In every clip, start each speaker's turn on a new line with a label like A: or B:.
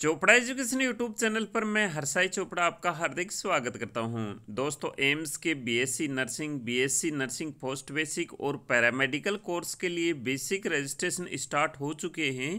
A: Chopra education YouTube channel पर मैं हरसाई चोपड़ा आपका हार्दिक स्वागत करता हूं दोस्तों एम्स के BSc nursing BSc nursing post basic और पैरामेडिकल कोर्स के लिए बेसिक रजिस्ट्रेशन स्टार्ट हो चुके हैं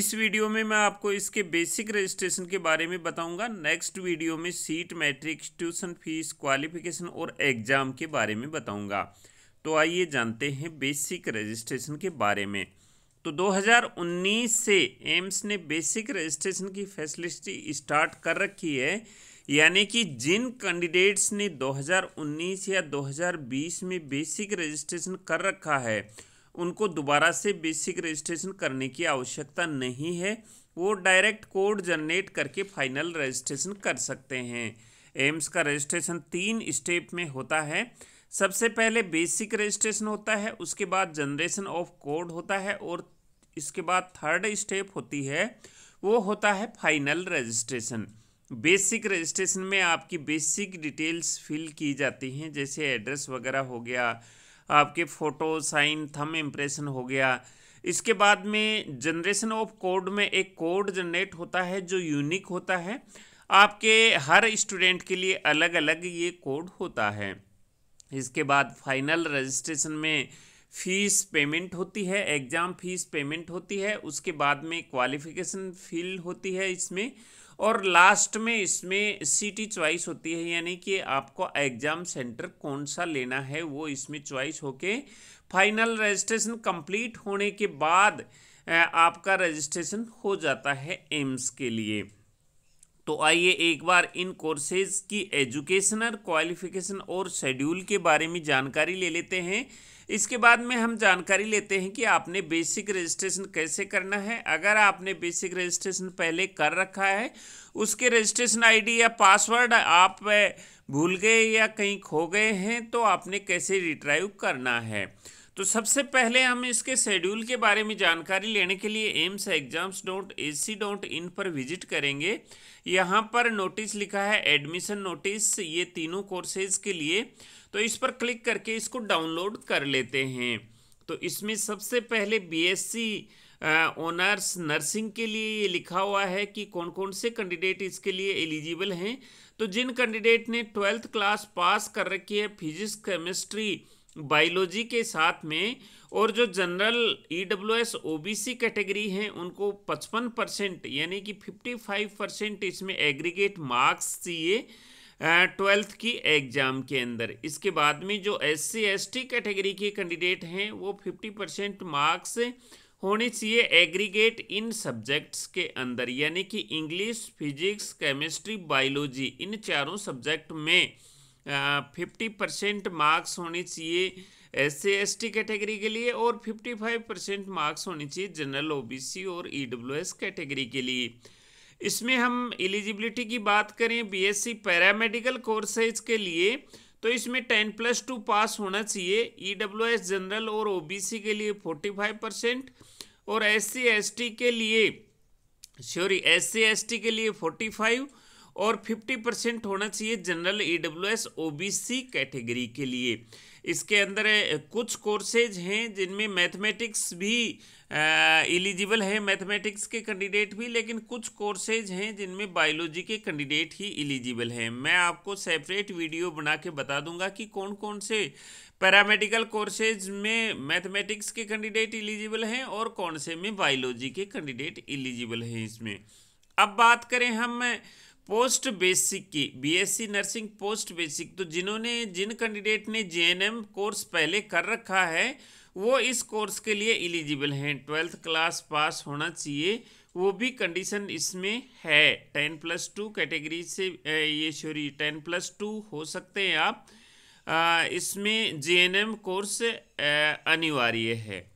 A: इस वीडियो में मैं आपको इसके बेसिक रजिस्ट्रेशन के बारे में बताऊँगा नेक्स्ट वीडियो में seat matrix tuition fees qualification और एग्ज़ाम के बारे में बताऊँगा तो आइए जानते हैं बेसिक रजिस्ट्रेशन के बारे में तो 2019 से एम्स ने बेसिक रजिस्ट्रेशन की फैसिलिटी स्टार्ट कर रखी है यानी कि जिन कैंडिडेट्स ने 2019 या 2020 में बेसिक रजिस्ट्रेशन कर रखा है उनको दोबारा से बेसिक रजिस्ट्रेशन करने की आवश्यकता नहीं है वो डायरेक्ट कोड जनरेट करके फाइनल रजिस्ट्रेशन कर सकते हैं एम्स का रजिस्ट्रेशन तीन स्टेप में होता है सबसे पहले बेसिक रजिस्ट्रेशन होता है उसके बाद जनरेशन ऑफ कोड होता है और इसके बाद थर्ड स्टेप होती है वो होता है फाइनल रजिस्ट्रेशन बेसिक रजिस्ट्रेशन में आपकी बेसिक डिटेल्स फिल की जाती हैं जैसे एड्रेस वगैरह हो गया आपके फ़ोटो साइन थम इम्प्रेशन हो गया इसके बाद में जनरेशन ऑफ कोड में एक कोड जनरेट होता है जो यूनिक होता है आपके हर स्टूडेंट के लिए अलग अलग ये कोड होता है इसके बाद फाइनल रजिस्ट्रेशन में फ़ीस पेमेंट होती है एग्ज़ाम फ़ीस पेमेंट होती है उसके बाद में क्वालिफिकेशन फील होती है इसमें और लास्ट में इसमें सिटी चॉइस होती है यानी कि आपको एग्ज़ाम सेंटर कौन सा लेना है वो इसमें चॉइस होके फाइनल रजिस्ट्रेशन कंप्लीट होने के बाद आपका रजिस्ट्रेशन हो जाता है एम्स के लिए तो आइए एक बार इन कोर्सेज की एजुकेशनल क्वालिफिकेशन और शेड्यूल के बारे में जानकारी ले लेते हैं इसके बाद में हम जानकारी लेते हैं कि आपने बेसिक रजिस्ट्रेशन कैसे करना है अगर आपने बेसिक रजिस्ट्रेशन पहले कर रखा है उसके रजिस्ट्रेशन आईडी या पासवर्ड आप भूल गए या कहीं खो गए हैं तो आपने कैसे रिट्राइव करना है तो सबसे पहले हम इसके शेड्यूल के बारे में जानकारी लेने के लिए AIIMS exams dot A C dot in पर विजिट करेंगे यहाँ पर नोटिस लिखा है एडमिशन नोटिस ये तीनों कोर्सेज के लिए तो इस पर क्लिक करके इसको डाउनलोड कर लेते हैं तो इसमें सबसे पहले बीएससी ऑनर्स नर्सिंग के लिए ये लिखा हुआ है कि कौन कौन से कैंडिडेट इसके लिए एलिजिबल हैं तो जिन कैंडिडेट ने ट्वेल्थ क्लास पास कर रखी है फिजिक्स केमिस्ट्री बायोलॉजी के साथ में और जो general E W S O B C category हैं उनको पचपन परसेंट यानी कि फिफ्टी फाइव परसेंट इसमें एग्रीगेट मार्क्स चाहिए ट्वेल्थ की एग्ज़ाम के अंदर इसके बाद में जो S C S T category के कैंडिडेट हैं वो फिफ्टी परसेंट मार्क्स होने चाहिए एग्रीगेट इन सब्जेक्ट्स के अंदर यानी कि इंग्लिश फिजिक्स केमिस्ट्री बायोलॉजी इन चारों सब्जेक्ट में फिफ्टी परसेंट मार्क्स होने चाहिए S C S T category के लिए और फिफ्टी फाइव परसेंट मार्क्स होने चाहिए जनरल ओबीसी और ई डब्ल्यू एस कैटेगरी के लिए इसमें हम एलिजिबिलिटी की बात करें बीएससी पैरामेडिकल कोर्सेज के लिए तो इसमें टेन प्लस टू पास होना चाहिए ई डब्ल्यू एस जनरल और ओबीसी के लिए फोर्टी फाइव परसेंट और एस सी एस टी के लिए sorry S C S T के लिए फोर्टी फाइव और 50 परसेंट होना चाहिए general E W S O B C category के लिए इसके अंदर कुछ कोर्सेज हैं जिनमें मैथमेटिक्स भी एलिजिबल है मैथमेटिक्स के कैंडिडेट भी लेकिन कुछ कोर्सेज हैं जिनमें बायोलॉजी के कैंडिडेट ही एलिजिबल हैं मैं आपको सेपरेट वीडियो बना के बता दूंगा कि कौन कौन से पैरामेडिकल कोर्सेज में मैथमेटिक्स के कैंडिडेट एलिजिबल हैं और कौन से में बायोलॉजी के कैंडिडेट एलिजिबल हैं इसमें अब बात करें हम पोस्ट बेसिक की बीएससी नर्सिंग पोस्ट बेसिक तो जिन्होंने जिन कैंडिडेट ने जेएनएम कोर्स पहले कर रखा है वो इस कोर्स के लिए एलिजिबल हैं ट्वेल्थ क्लास पास होना चाहिए वो भी कंडीशन इसमें है टेन प्लस टू कैटेगरी से ये सॉरी टेन प्लस टू हो सकते हैं आप जे इसमें जेएनएम कोर्स अनिवार्य है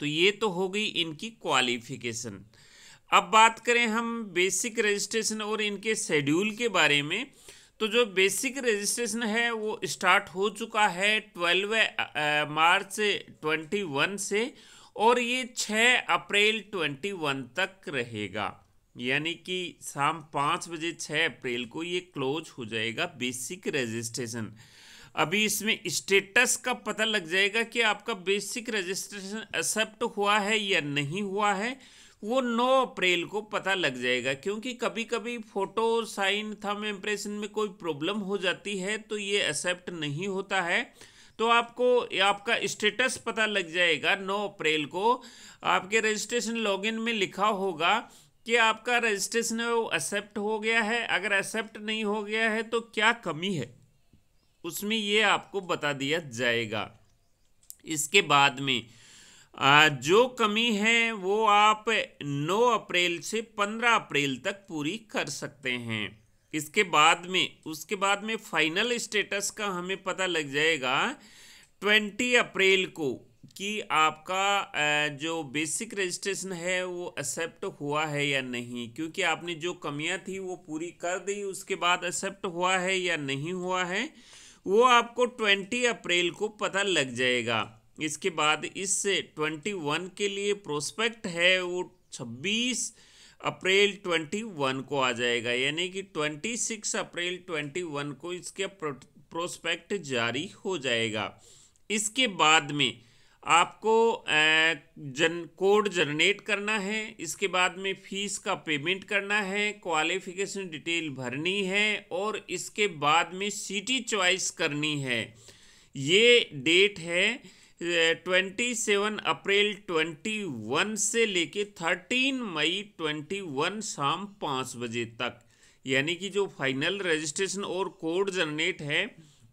A: तो ये तो हो गई इनकी क्वालिफिकेशन अब बात करें हम बेसिक रजिस्ट्रेशन और इनके शेड्यूल के बारे में तो जो बेसिक रजिस्ट्रेशन है वो स्टार्ट हो चुका है ट्वेल्व मार्च ट्वेंटी वन से और ये छः अप्रैल ट्वेंटी वन तक रहेगा यानी कि शाम पाँच बजे छः अप्रैल को ये क्लोज हो जाएगा बेसिक रजिस्ट्रेशन अभी इसमें स्टेटस का पता लग जाएगा कि आपका बेसिक रजिस्ट्रेशन एक्सेप्ट हुआ है या नहीं हुआ है वो 9 अप्रैल को पता लग जाएगा क्योंकि कभी कभी फ़ोटो साइन थम इम्प्रेशन में कोई प्रॉब्लम हो जाती है तो ये एक्सेप्ट नहीं होता है तो आपको आपका स्टेटस पता लग जाएगा 9 अप्रैल को आपके रजिस्ट्रेशन लॉगिन में लिखा होगा कि आपका रजिस्ट्रेशन वो एक्सेप्ट हो गया है अगर एक्सेप्ट नहीं हो गया है तो क्या कमी है उसमें ये आपको बता दिया जाएगा इसके बाद में जो कमी है वो आप 9 अप्रैल से 15 अप्रैल तक पूरी कर सकते हैं इसके बाद में उसके बाद में फाइनल स्टेटस का हमें पता लग जाएगा 20 अप्रैल को कि आपका जो बेसिक रजिस्ट्रेशन है वो एक्सेप्ट हुआ है या नहीं क्योंकि आपने जो कमियां थी वो पूरी कर दी उसके बाद एक्सेप्ट हुआ है या नहीं हुआ है वो आपको 20 अप्रैल को पता लग जाएगा इसके बाद इस 21 के लिए प्रोस्पेक्ट है वो 26 अप्रैल 21 को आ जाएगा यानी कि 26 अप्रैल 21 को इसके प्रोस्पेक्ट जारी हो जाएगा इसके बाद में आपको जन कोड जनरेट करना है इसके बाद में फीस का पेमेंट करना है क्वालिफिकेशन डिटेल भरनी है और इसके बाद में सिटी चॉइस करनी है ये डेट है twenty seven April twenty one से लेके थर्टीन मई ट्वेंटी वन शाम पाँच बजे तक यानी कि जो फाइनल रजिस्ट्रेशन और कोड जनरेट है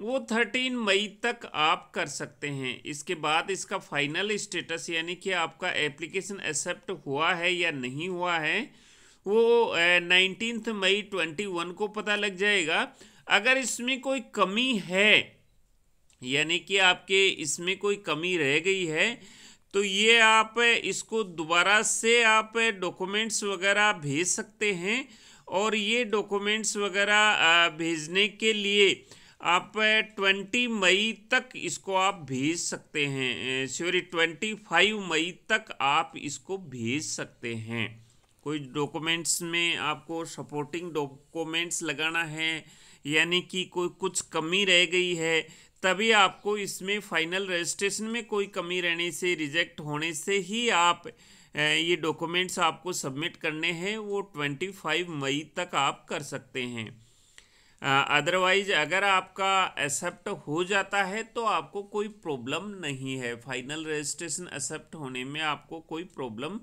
A: वो थर्टीन मई तक आप कर सकते हैं इसके बाद इसका फाइनल स्टेटस यानी कि आपका एप्लीकेशन एक्सेप्ट हुआ है या नहीं हुआ है वो नाइनटीन मई ट्वेंटी वन को पता लग जाएगा अगर इसमें कोई कमी है यानी कि आपके इसमें कोई कमी रह गई है तो ये आप इसको दोबारा से आप डॉक्यूमेंट्स वगैरह भेज सकते हैं और ये डॉक्यूमेंट्स वगैरह भेजने के लिए आप ट्वेंटी मई तक इसको आप भेज सकते हैं सॉरी ट्वेंटी फाइव मई तक आप इसको भेज सकते हैं कोई डॉक्यूमेंट्स में आपको सपोर्टिंग डॉक्यूमेंट्स लगाना है यानी कि कोई कुछ कमी रह गई है तभी आपको इसमें फाइनल रजिस्ट्रेशन में कोई कमी रहने से रिजेक्ट होने से ही आप ये डॉक्यूमेंट्स आपको सबमिट करने हैं वो ट्वेंटी फाइव मई तक आप कर सकते हैं अदरवाइज अगर आपका एक्सेप्ट हो जाता है तो आपको कोई प्रॉब्लम नहीं है फाइनल रजिस्ट्रेशन एक्सेप्ट होने में आपको कोई प्रॉब्लम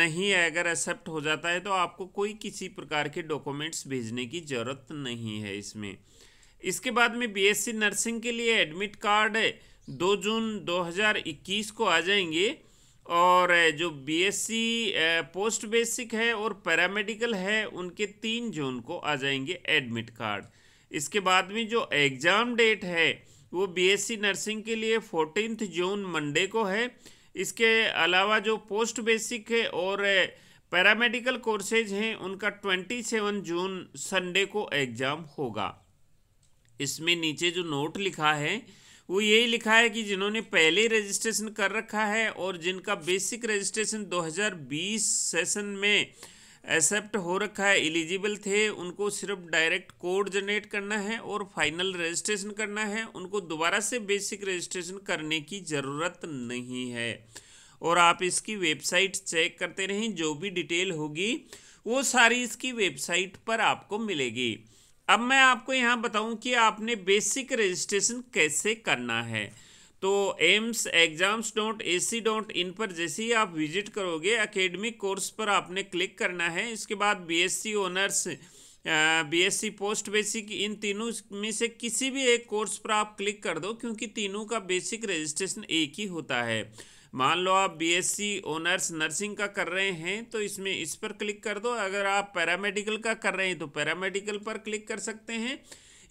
A: नहीं है अगर एक्सेप्ट हो जाता है तो आपको कोई किसी प्रकार के डॉक्यूमेंट्स भेजने की ज़रूरत नहीं है इसमें इसके बाद में बीएससी नर्सिंग के लिए एडमिट कार्ड दो जून 2021 को आ जाएंगे और जो बीएससी पोस्ट बेसिक है और पैरामेडिकल है उनके तीन जून को आ जाएंगे एडमिट कार्ड इसके बाद में जो एग्ज़ाम डेट है वो बीएससी नर्सिंग के लिए फोर्टीनथ जून मंडे को है इसके अलावा जो पोस्ट बेसिक है और पैरामेडिकल कोर्सेज हैं उनका ट्वेंटी सेवन जून संडे को एग्ज़ाम होगा इसमें नीचे जो नोट लिखा है वो यही लिखा है कि जिन्होंने पहले रजिस्ट्रेशन कर रखा है और जिनका बेसिक रजिस्ट्रेशन 2020 सेशन में एक्सेप्ट हो रखा है एलिजिबल थे उनको सिर्फ डायरेक्ट कोड जनरेट करना है और फाइनल रजिस्ट्रेशन करना है उनको दोबारा से बेसिक रजिस्ट्रेशन करने की ज़रूरत नहीं है और आप इसकी वेबसाइट चेक करते रहें जो भी डिटेल होगी वो सारी इसकी वेबसाइट पर आपको मिलेगी अब मैं आपको यहाँ बताऊँ कि आपने बेसिक रजिस्ट्रेशन कैसे करना है तो AIIMS exams dot A C dot in पर जैसे ही आप विजिट करोगे अकेडमिक कोर्स पर आपने क्लिक करना है इसके बाद B S C honours B S C post basic इन तीनों में से किसी भी एक कोर्स पर आप क्लिक कर दो क्योंकि तीनों का बेसिक रजिस्ट्रेशन एक ही होता है मान लो आप बीएससी ऑनर्स नर्सिंग का कर रहे हैं तो इसमें इस पर क्लिक कर दो अगर आप पैरामेडिकल का कर रहे हैं तो पैरामेडिकल पर क्लिक कर सकते हैं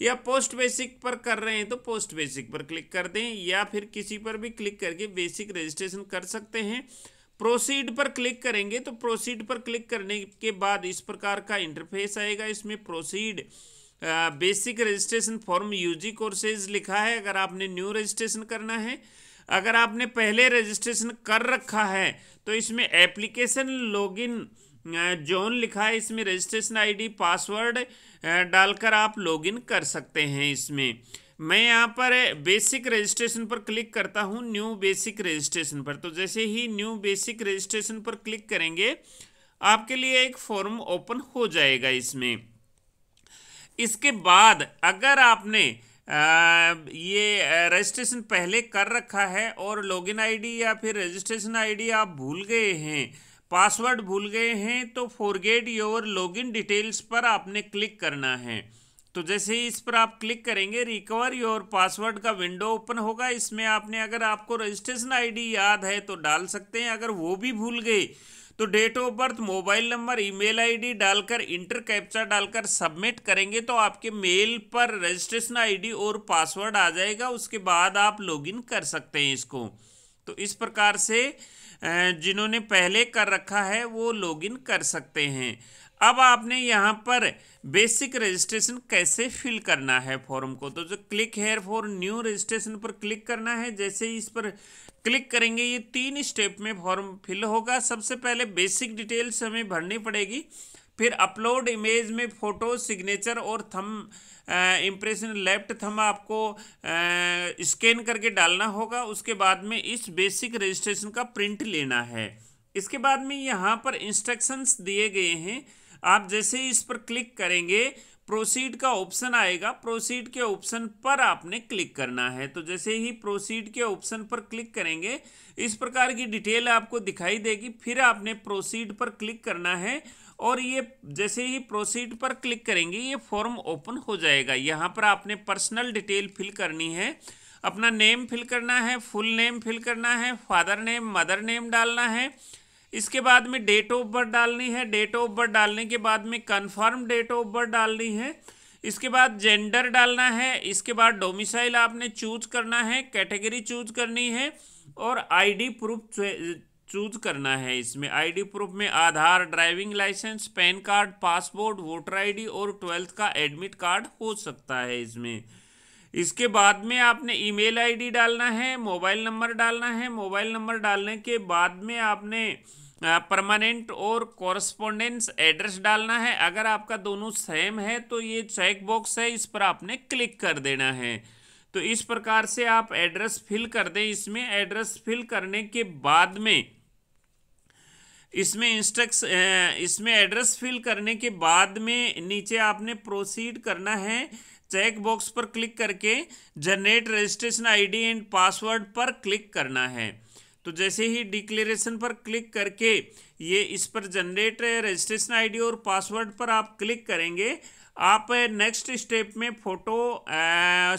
A: या पोस्ट बेसिक पर कर रहे हैं तो पोस्ट बेसिक पर क्लिक कर दें या फिर किसी पर भी क्लिक करके बेसिक रजिस्ट्रेशन कर सकते हैं प्रोसीड पर क्लिक करेंगे तो प्रोसीड पर क्लिक करने के बाद इस प्रकार का इंटरफेस आएगा इसमें proceed basic registration form UG courses लिखा है अगर आपने न्यू रजिस्ट्रेशन करना है अगर आपने पहले रजिस्ट्रेशन कर रखा है तो इसमें एप्लीकेशन लॉगिन जोन लिखा है इसमें रजिस्ट्रेशन आईडी पासवर्ड डालकर आप लॉगिन कर सकते हैं इसमें मैं यहाँ पर बेसिक रजिस्ट्रेशन पर क्लिक करता हूँ न्यू बेसिक रजिस्ट्रेशन पर तो जैसे ही न्यू बेसिक रजिस्ट्रेशन पर क्लिक करेंगे आपके लिए एक फॉर्म ओपन हो जाएगा इसमें इसके बाद अगर आपने ये रजिस्ट्रेशन पहले कर रखा है और लॉगिन आईडी या फिर रजिस्ट्रेशन आईडी आप भूल गए हैं पासवर्ड भूल गए हैं तो फॉरगेट योर लॉगिन डिटेल्स पर आपने क्लिक करना है तो जैसे ही इस पर आप क्लिक करेंगे रिकवर योर पासवर्ड का विंडो ओपन होगा इसमें आपने अगर आपको रजिस्ट्रेशन आईडी याद है तो डाल सकते हैं अगर वो भी भूल गए तो date of birth mobile number email ID डालकर इंटर कैप्चा डालकर सबमिट करेंगे तो आपके मेल पर रजिस्ट्रेशन आईडी और पासवर्ड आ जाएगा उसके बाद आप लॉगिन कर सकते हैं इसको तो इस प्रकार से जिन्होंने पहले कर रखा है वो लॉगिन कर सकते हैं अब आपने यहाँ पर बेसिक रजिस्ट्रेशन कैसे फिल करना है फॉर्म को तो जो click here for new registration पर क्लिक करना है जैसे इस पर क्लिक करेंगे ये तीन स्टेप में फॉर्म फिल होगा सबसे पहले बेसिक डिटेल्स हमें भरनी पड़ेगी फिर अपलोड इमेज में फ़ोटो सिग्नेचर और थम इम्प्रेशन लेफ्ट थम आपको स्कैन करके डालना होगा उसके बाद में इस बेसिक रजिस्ट्रेशन का प्रिंट लेना है इसके बाद में यहाँ पर इंस्ट्रक्शंस दिए गए हैं आप जैसे इस पर क्लिक करेंगे प्रोसीड का ऑप्शन आएगा प्रोसीड के ऑप्शन पर आपने क्लिक करना है तो जैसे ही प्रोसीड के ऑप्शन पर क्लिक करेंगे इस प्रकार की डिटेल आपको दिखाई देगी फिर आपने प्रोसीड पर क्लिक करना है और ये जैसे ही प्रोसीड पर क्लिक करेंगे ये फॉर्म ओपन हो जाएगा यहाँ पर आपने पर्सनल डिटेल फिल करनी है अपना नेम फिल करना है फुल नेम फिल करना है फादर नेम मदर नेम डालना है इसके बाद में डेट ऑफ बर्थ डालनी है डेट ऑफ बर्थ डालने के बाद में कन्फर्म डेट ऑफ बर्थ डालनी है इसके बाद जेंडर डालना है इसके बाद डोमिसाइल आपने चूज करना है कैटेगरी चूज करनी है और आईडी प्रूफ चूज करना है इसमें आईडी प्रूफ में Aadhaar driving licence PAN card passport voter ID और ट्वेल्थ का एडमिट कार्ड हो सकता है इसमें इसके बाद में आपने ईमेल आईडी डालना है मोबाइल नंबर डालना है मोबाइल नंबर डालने के बाद में आपने परमानेंट और कॉरस्पोंडेंस एड्रेस डालना है अगर आपका दोनों सेम है तो ये चेक बॉक्स है इस पर आपने क्लिक कर देना है तो इस प्रकार से आप एड्रेस फिल कर दें इसमें एड्रेस फिल करने के बाद में इसमें इंस्ट्रक्स इसमें एड्रेस फिल करने के बाद में नीचे आपने प्रोसीड करना है चेक बॉक्स पर क्लिक करके generate registration ID and password पर क्लिक करना है तो जैसे ही डिक्लेरेशन पर क्लिक करके ये इस पर जनरेट रजिस्ट्रेशन आईडी और पासवर्ड पर आप क्लिक करेंगे आप नेक्स्ट स्टेप में फ़ोटो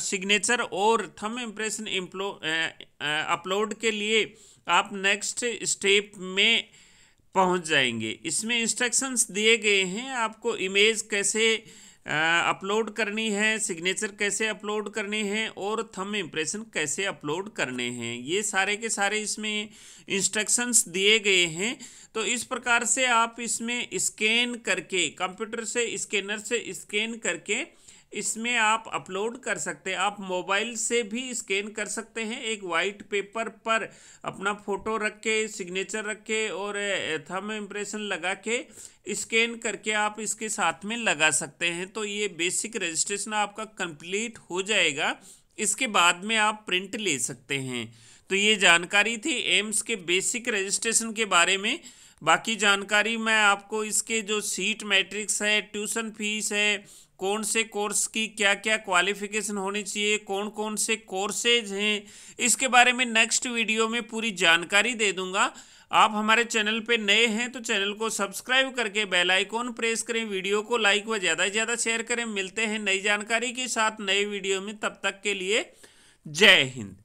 A: सिग्नेचर और थम इम्प्रेशन अपलोड के लिए आप नेक्स्ट स्टेप में पहुंच जाएंगे इसमें इंस्ट्रक्शंस दिए गए हैं आपको इमेज कैसे अपलोड करनी है सिग्नेचर कैसे अपलोड करने हैं और थम इम्प्रेशन कैसे अपलोड करने हैं ये सारे के सारे इसमें इंस्ट्रक्शंस दिए गए हैं तो इस प्रकार से आप इसमें स्कैन करके कंप्यूटर से स्कैनर से स्कैन करके इसमें आप अपलोड कर सकते हैं आप मोबाइल से भी स्कैन कर सकते हैं एक वाइट पेपर पर अपना फ़ोटो रख के सिग्नेचर रख के और थम इम्प्रेशन लगा के स्कैन करके आप इसके साथ में लगा सकते हैं तो ये बेसिक रजिस्ट्रेशन आपका कंप्लीट हो जाएगा इसके बाद में आप प्रिंट ले सकते हैं तो ये जानकारी थी एम्स के बेसिक रजिस्ट्रेशन के बारे में बाकी जानकारी मैं आपको इसके जो सीट मैट्रिक्स है ट्यूशन फीस है कौन से कोर्स की क्या क्या क्वालिफिकेशन होनी चाहिए कौन कौन से कोर्सेज हैं इसके बारे में नेक्स्ट वीडियो में पूरी जानकारी दे दूंगा आप हमारे चैनल पे नए हैं तो चैनल को सब्सक्राइब करके बेल आइकॉन प्रेस करें वीडियो को लाइक व ज़्यादा से ज़्यादा शेयर करें मिलते हैं नई जानकारी के साथ नए वीडियो में तब तक के लिए जय हिंद